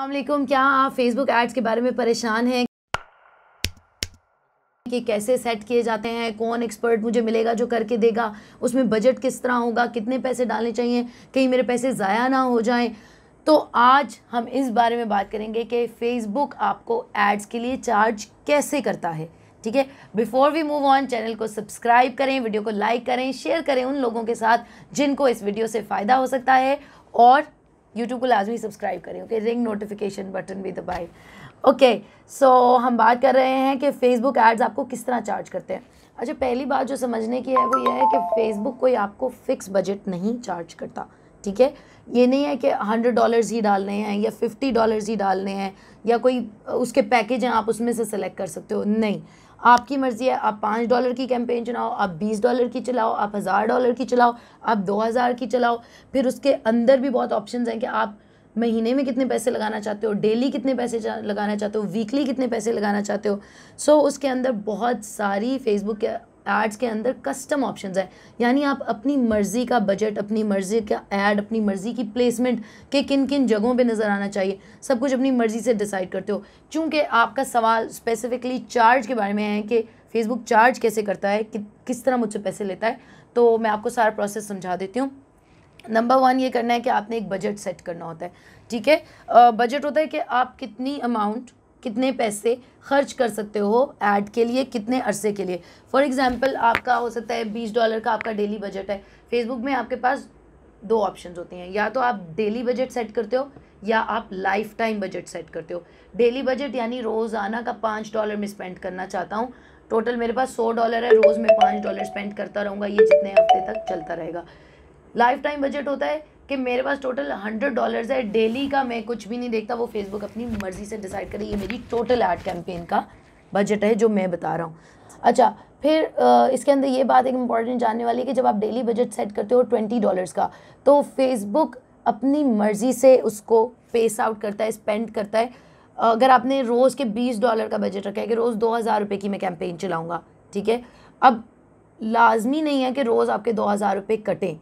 अल्लाम क्या आप फेसबुक एड्स के बारे में परेशान हैं कि कैसे सेट किए जाते हैं कौन एक्सपर्ट मुझे मिलेगा जो करके देगा उसमें बजट किस तरह होगा कितने पैसे डालने चाहिए कहीं मेरे पैसे ज़ाया ना हो जाएं तो आज हम इस बारे में बात करेंगे कि फ़ेसबुक आपको एड्स के लिए चार्ज कैसे करता है ठीक है before we move on channel को सब्सक्राइब करें वीडियो को लाइक करें शेयर करें उन लोगों के साथ जिनको इस वीडियो से फ़ायदा हो सकता है और यूट्यूब को लाजमी सब्सक्राइब करें ओके रिंग नोटिफिकेशन बटन भी दबाए ओके सो हम बात कर रहे हैं कि फ़ेसबुक एड्स आपको किस तरह चार्ज करते हैं अच्छा पहली बात जो समझने की है वो ये है कि फ़ेसबुक कोई आपको फ़िक्स बजट नहीं चार्ज करता ठीक है ये नहीं है कि हंड्रेड डॉलर्स ही डालने हैं या फिफ्टी डॉलर्स ही डालने हैं या कोई उसके पैकेज हैं आप उसमें से सेलेक्ट कर सकते हो नहीं आपकी मर्ज़ी है आप पाँच डॉलर की कैंपेन चलाओ आप बीस डॉलर की चलाओ आप हज़ार डॉलर की चलाओ आप दो हज़ार की चलाओ फिर उसके अंदर भी बहुत ऑप्शन हैं कि आप महीने में कितने पैसे लगाना चाहते हो डेली कितने पैसे लगाना चाहते हो वीकली कितने पैसे लगाना चाहते हो सो so, उसके अंदर बहुत सारी फेसबुक के एड्स के अंदर कस्टम ऑप्शंस है यानी आप अपनी मर्ज़ी का बजट अपनी मर्ज़ी का ऐड अपनी मर्ज़ी की प्लेसमेंट के किन किन जगहों पे नज़र आना चाहिए सब कुछ अपनी मर्ज़ी से डिसाइड करते हो चूँकि आपका सवाल स्पेसिफिकली चार्ज के बारे में है कि फेसबुक चार्ज कैसे करता है कि, किस तरह मुझसे पैसे लेता है तो मैं आपको सारा प्रोसेस समझा देती हूँ नंबर वन ये करना है कि आपने एक बजट सेट करना होता है ठीक है बजट होता है कि आप कितनी अमाउंट कितने पैसे खर्च कर सकते हो ऐड के लिए कितने अरसे के लिए फॉर एग्ज़ाम्पल आपका हो सकता है बीस डॉलर का आपका डेली बजट है फेसबुक में आपके पास दो ऑप्शन होते हैं या तो आप डेली बजट सेट करते हो या आप लाइफ टाइम बजट सेट करते हो डेली बजट यानी रोज़ाना का पाँच डॉलर में स्पेंड करना चाहता हूँ टोटल मेरे पास सौ डॉलर है रोज़ में पाँच डॉलर स्पेंड करता रहूँगा ये जितने हफ्ते तक चलता रहेगा लाइफ टाइम बजट होता है कि मेरे पास टोटल हंड्रेड डॉलर्स है डेली का मैं कुछ भी नहीं देखता वो फेसबुक अपनी मर्ज़ी से डिसाइड करे ये मेरी टोटल एड कैंपेन का बजट है जो मैं बता रहा हूँ अच्छा फिर इसके अंदर ये बात एक इम्पॉर्टेंट जानने वाली है कि जब आप डेली बजट सेट करते हो ट्वेंटी डॉलर्स का तो फेसबुक अपनी मर्ज़ी से उसको पेस आउट करता है स्पेंड करता है अगर आपने रोज़ के बीस डॉलर का बजट रखा है कि रोज़ दो हज़ार रुपये की मैं कैंपेन चलाऊँगा ठीक है अब लाजमी नहीं है कि रोज़ आपके दो हज़ार रुपये कटें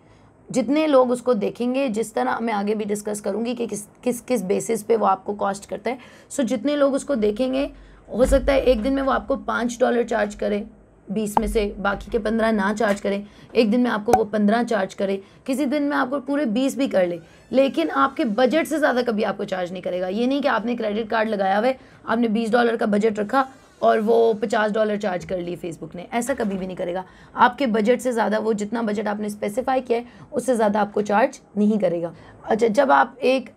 जितने लोग उसको देखेंगे जिस तरह मैं आगे भी डिस्कस करूँगी कि किस किस किस बेसिस पे वो आपको कॉस्ट करता है सो so, जितने लोग उसको देखेंगे हो सकता है एक दिन में वो आपको पाँच डॉलर चार्ज करें बीस में से बाकी के पंद्रह ना चार्ज करें एक दिन में आपको वो पंद्रह चार्ज करे किसी दिन में आपको पूरे बीस भी कर ले लेकिन आपके बजट से ज़्यादा कभी आपको चार्ज नहीं करेगा ये नहीं कि आपने क्रेडिट कार्ड लगाया हुआ है आपने बीस डॉलर का बजट रखा और वो पचास डॉलर चार्ज कर लिए फेसबुक ने ऐसा कभी भी नहीं करेगा आपके बजट से ज़्यादा वो जितना बजट आपने स्पेसिफाई किया है उससे ज़्यादा आपको चार्ज नहीं करेगा अच्छा जब आप एक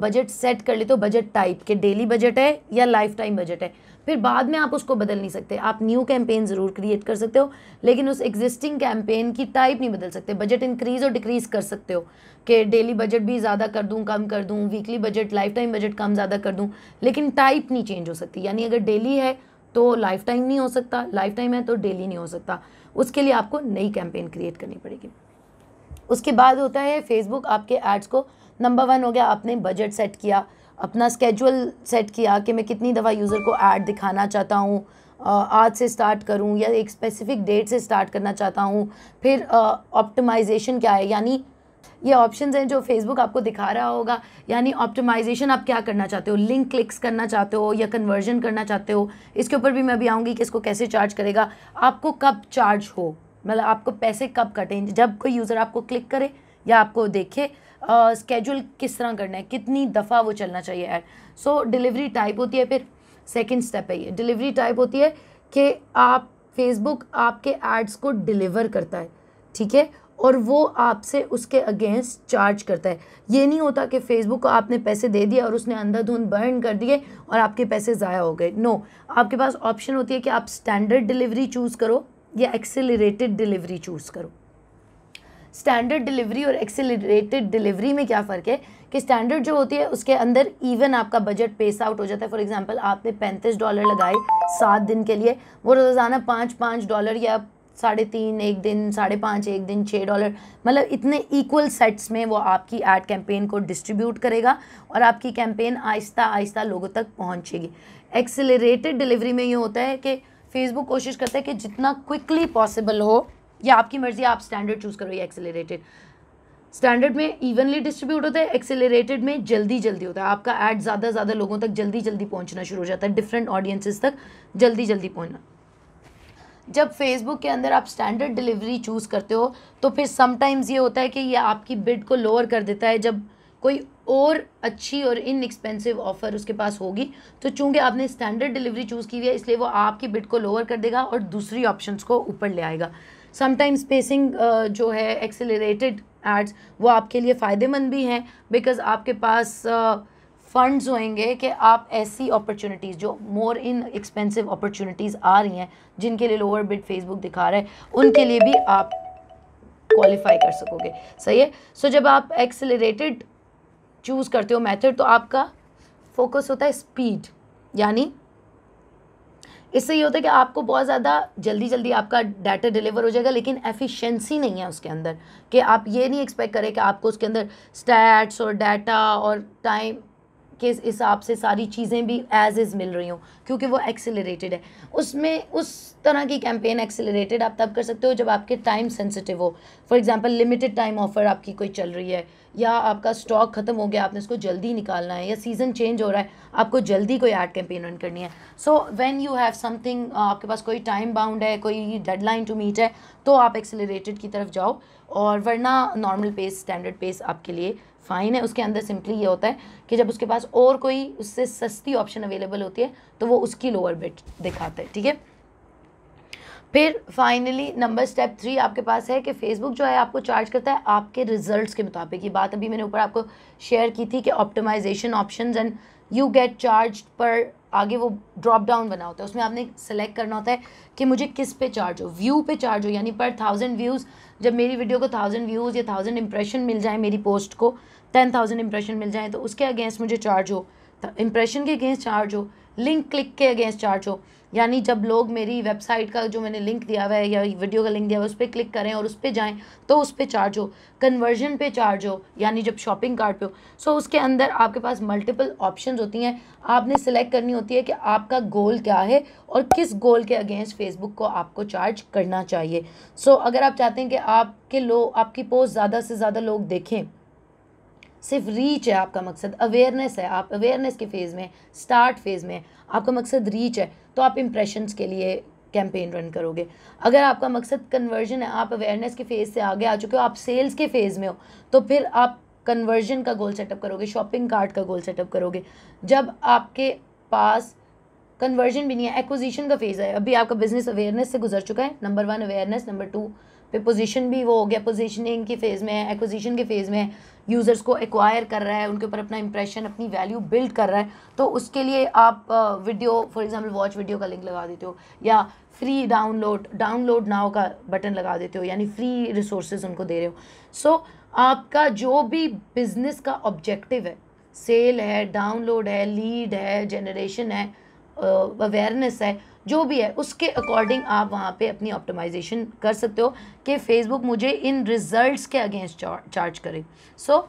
बजट सेट कर ले तो बजट टाइप के डेली बजट है या लाइफ टाइम बजट है फिर बाद में आप उसको बदल नहीं सकते आप न्यू कैंपेन ज़रूर क्रिएट कर सकते हो लेकिन उस एग्जिस्टिंग कैंपेन की टाइप नहीं बदल सकते बजट इंक्रीज़ और डिक्रीज़ कर सकते हो कि डेली बजट भी ज़्यादा कर दूँ कम कर दूँ weekly budget lifetime budget कम ज़्यादा कर दूँ लेकिन टाइप नहीं चेंज हो सकती यानी अगर डेली है तो लाइफ टाइम नहीं हो सकता लाइफ टाइम है तो डेली नहीं हो सकता उसके लिए आपको नई कैंपेन क्रिएट करनी पड़ेगी उसके बाद होता है फेसबुक आपके एड्स को नंबर वन हो गया आपने बजट सेट किया अपना स्केजुअल सेट किया कि मैं कितनी दफ़ा यूज़र को ऐड दिखाना चाहता हूँ आज से स्टार्ट करूँ या एक स्पेसिफिक डेट से स्टार्ट करना चाहता हूँ फिर ऑप्टिमाइजेशन क्या है यानी ये ऑप्शंस हैं जो फेसबुक आपको दिखा रहा होगा यानी ऑप्टिमाइजेशन आप क्या करना चाहते हो लिंक क्लिक्स करना चाहते हो या कन्वर्जन करना चाहते हो इसके ऊपर भी मैं भी आऊँगी कि इसको कैसे चार्ज करेगा आपको कब चार्ज हो मतलब आपको पैसे कब कटें जब कोई यूज़र आपको क्लिक करे या आपको देखे स्केड्यूल uh, किस तरह करना है कितनी दफ़ा वो चलना चाहिए ऐड सो डिलीवरी टाइप होती है फिर सेकेंड स्टेप है ये डिलीवरी टाइप होती है कि आप फेसबुक आपके एड्स को डिलीवर करता है ठीक है और वो आपसे उसके अगेंस्ट चार्ज करता है ये नहीं होता कि फेसबुक को आपने पैसे दे दिए और उसने अंधाधुंध बर्न कर दिए और आपके पैसे ज़ाया हो गए नो आपके पास ऑप्शन होती है कि आप स्टैंडर्ड डिलीवरी चूज़ करो या एक्सेलरेटेड डिलीवरी चूज़ करो स्टैंडर्ड डिलीवरी और एक्सेलरेटेड डिलीवरी में क्या फ़र्क है कि स्टैंडर्ड जो होती है उसके अंदर इवन आपका बजट पेस आउट हो जाता है फॉर एग्जांपल आपने पैंतीस डॉलर लगाए सात दिन के लिए वो रोज़ाना पाँच पाँच डॉलर या साढ़े तीन एक दिन साढ़े पाँच एक दिन छः डॉलर मतलब इतने इक्वल सेट्स में वो आपकी एड कैंपेन को डिस्ट्रीब्यूट करेगा और आपकी कैंपेन आहिस्ता आहिस्ता लोगों तक पहुँचेगी एक्सेलरेटेड डिलीवरी में ये होता है कि फेसबुक कोशिश करता है कि जितना क्विकली पॉसिबल हो या आपकी मर्ज़ी आप स्टैंडर्ड चूज़ करो ये एक्सेलरेटेड स्टैंडर्ड में इवनली डिस्ट्रीब्यूट होता है एक्सेलरेटेड में जल्दी जल्दी होता है आपका एड ज़्यादा ज़्यादा लोगों तक जल्दी जल्दी पहुंचना शुरू हो जाता है डिफरेंट ऑडियंसिस तक जल्दी जल्दी पहुँचना जब फेसबुक के अंदर आप स्टैंडर्ड डिलीवरी चूज़ करते हो तो फिर समटाइम्स ये होता है कि ये आपकी बिड को लोअर कर देता है जब कोई और अच्छी और इनएक्सपेंसिव ऑफ़र उसके पास होगी तो चूंकि आपने स्टैंडर्ड डिलीवरी चूज़ की हुई है इसलिए वो आपकी बिड को लोअर कर देगा और दूसरी ऑप्शंस को ऊपर ले आएगा समटाइम्स पेसिंग जो है एक्सेलरेटेड एड्स वो आपके लिए फ़ायदेमंद भी हैं बिकॉज़ आपके पास uh, फंड्स होंगे कि आप ऐसी अपॉर्चुनिटीज़ जो मोर इन एक्सपेंसिव अपॉर्चुनिटीज़ आ रही हैं जिनके लिए लोअर बिड फेसबुक दिखा रहा है उनके लिए भी आप क्वालिफाई कर सकोगे सही है सो so, जब आप एक्सेलरेटेड चूज़ करते हो मेथड तो आपका फोकस होता है स्पीड यानी इससे ये होता है कि आपको बहुत ज़्यादा जल्दी जल्दी आपका डाटा डिलीवर हो जाएगा लेकिन एफिशिएंसी नहीं है उसके अंदर कि आप ये नहीं एक्सपेक्ट करें कि आपको उसके अंदर स्टैट्स और डाटा और टाइम के हिसाब से सारी चीज़ें भी एज इज़ मिल रही हों क्योंकि वो एक्सेलरेटेड है उसमें उस तरह की कैंपेन एक्सेलरेटेड आप तब कर सकते हो जब आपके टाइम सेंसिटिव हो for example limited time offer आपकी कोई चल रही है या आपका स्टॉक ख़त्म हो गया आपने उसको जल्दी निकालना है या सीज़न चेंज हो रहा है आपको जल्दी कोई एड कैंपेन रन करनी है so when you have something आपके पास कोई टाइम बाउंड है कोई डेडलाइन टू मीट है तो आप एक्सेलरेटेड की तरफ जाओ और वरना नॉर्मल पेस स्टैंडर्ड पेस आपके लिए फ़ाइन है उसके अंदर सिंपली ये होता है कि जब उसके पास और कोई उससे सस्ती ऑप्शन अवेलेबल होती है तो वो उसकी लोअर बिट दिखाता है ठीक है फिर फाइनली नंबर स्टेप थ्री आपके पास है कि फेसबुक जो है आपको चार्ज करता है आपके रिजल्ट्स के मुताबिक ये बात अभी मैंने ऊपर आपको शेयर की थी कि optimisation options and you get charge पर आगे वो ड्रॉप डाउन बना होता है उसमें आपने सेलेक्ट करना होता है कि मुझे किस पे चार्ज हो व्यू पे चार्ज हो यानी पर थाउजेंड व्यूज़ जब मेरी वीडियो को थाउजेंड व्यूज़ या थाउजेंड इंप्रेशन मिल जाए मेरी पोस्ट को टेन थाउजेंड इंप्रेशन मिल जाए तो उसके अगेंस्ट मुझे चार्ज हो इंप्रेशन तो के अगेंस्ट चार्ज हो लिंक क्लिक के अगेंस्ट चार्ज हो यानी जब लोग मेरी वेबसाइट का जो मैंने लिंक दिया हुआ है या वीडियो का लिंक दिया हुआ है उस पर क्लिक करें और उस पर जाएँ तो उस पर चार्ज हो कन्वर्जन पे चार्ज हो यानी जब शॉपिंग कार्ट पे हो सो उसके अंदर आपके पास मल्टीपल ऑप्शन होती हैं आपने सिलेक्ट करनी होती है कि आपका गोल क्या है और किस गोल के अगेंस्ट फेसबुक को आपको चार्ज करना चाहिए सो अगर आप चाहते हैं कि आपके लोग आपकी पोस्ट ज़्यादा से ज़्यादा लोग देखें सिर्फ रीच है आपका मकसद अवेयरनेस है आप अवेयरनेस के फेज़ में स्टार्ट फेज़ में आपका मकसद रीच है तो आप इम्प्रेशंस के लिए कैंपेन रन करोगे अगर आपका मकसद कन्वर्जन है आप अवेयरनेस के फेज़ से आगे आ चुके हो आप सेल्स के फेज़ में हो तो फिर आप कन्वर्जन का गोल सेटअप करोगे शॉपिंग कार्ट का गोल सेटअप करोगे जब आपके पास कन्वर्जन भी नहीं है एक्विजिशन का फेज़ है अभी आपका बिजनेस अवेयरनेस से गुजर चुका है number one awareness number two पे पोजीशन भी वो हो गया पोजीशनिंग के फेज़ में है एक्विजिशन के फेज़ में है यूज़र्स को एक्वायर कर रहा है उनके ऊपर अपना इंप्रेशन अपनी वैल्यू बिल्ड कर रहा है तो उसके लिए आप video for example watch video का लिंक लगा देते हो या फ्री डाउनलोड डाउनलोड नाव का बटन लगा देते हो यानी फ्री रिसोर्सेज उनको दे रहे हो सो so, आपका जो भी बिज़नेस का ऑब्जेक्टिव है सेल है डाउनलोड है लीड है जनरेशन है अवेयरनेस है जो भी है उसके अकॉर्डिंग आप वहाँ पे अपनी ऑप्टिमाइजेशन कर सकते हो कि फेसबुक मुझे इन रिज़ल्ट्स के अगेंस्ट चार्ज करे सो so,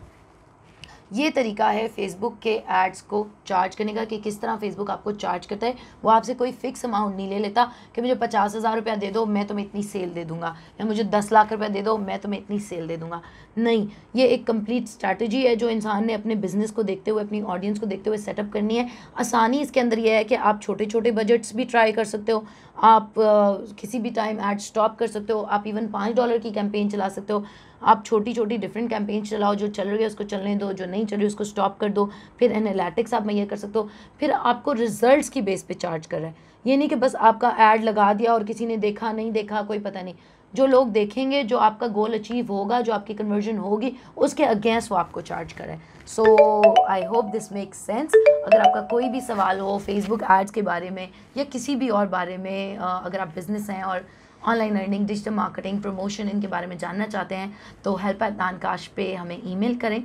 ये तरीका है फेसबुक के एड्स को चार्ज करने का कि किस तरह फेसबुक आपको चार्ज करता है वो आपसे कोई फिक्स अमाउंट नहीं ले लेता कि मुझे पचास हज़ार रुपया दे दो मैं तुम्हें इतनी सेल दे दूंगा या मुझे दस लाख रुपया दे दो मैं तुम्हें इतनी सेल दे दूंगा नहीं ये एक कंप्लीट स्ट्रैटेजी है जो इंसान ने अपने बिजनेस को देखते हुए अपनी ऑडियंस को देखते हुए सेटअप करनी है आसानी इसके अंदर यह है कि आप छोटे छोटे बजट्स भी ट्राई कर सकते हो आप आ, किसी भी टाइम ऐड स्टॉप कर सकते हो आप इवन पाँच डॉलर की कैंपेन चला सकते हो आप छोटी छोटी डिफरेंट कैंपेन चलाओ जो चल रही है उसको चलने दो जो नहीं चल रही है उसको स्टॉप कर दो फिर एनालिटिक्स आप मैया कर सकते हो फिर आपको रिजल्ट्स की बेस पे चार्ज कर रहा है ये नहीं कि बस आपका एड लगा दिया और किसी ने देखा नहीं देखा कोई पता नहीं जो लोग देखेंगे जो आपका गोल अचीव होगा जो आपकी कन्वर्जन होगी उसके अगेंस्ट वो आपको चार्ज करें so I hope this make sense अगर आपका कोई भी सवाल हो फेसबुक एड्स के बारे में या किसी भी और बारे में अगर आप बिज़नेस हैं और online earning digital marketing promotion इनके बारे में जानना चाहते हैं तो हेल्प एट दानकाश पे हमें ईमेल करें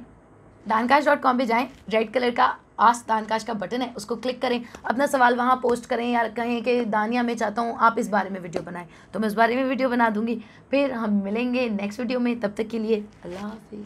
दानकाश डॉट कॉम पर जाएँ रेड कलर का आस दानकाश का बटन है उसको क्लिक करें अपना सवाल वहाँ पोस्ट करें या कहें कि दानिया मैं चाहता हूँ आप इस बारे में वीडियो बनाएं तो मैं उस बारे में वीडियो बना दूँगी फिर हम मिलेंगे नेक्स्ट वीडियो में तब तक के लिए अल्लाह हाफि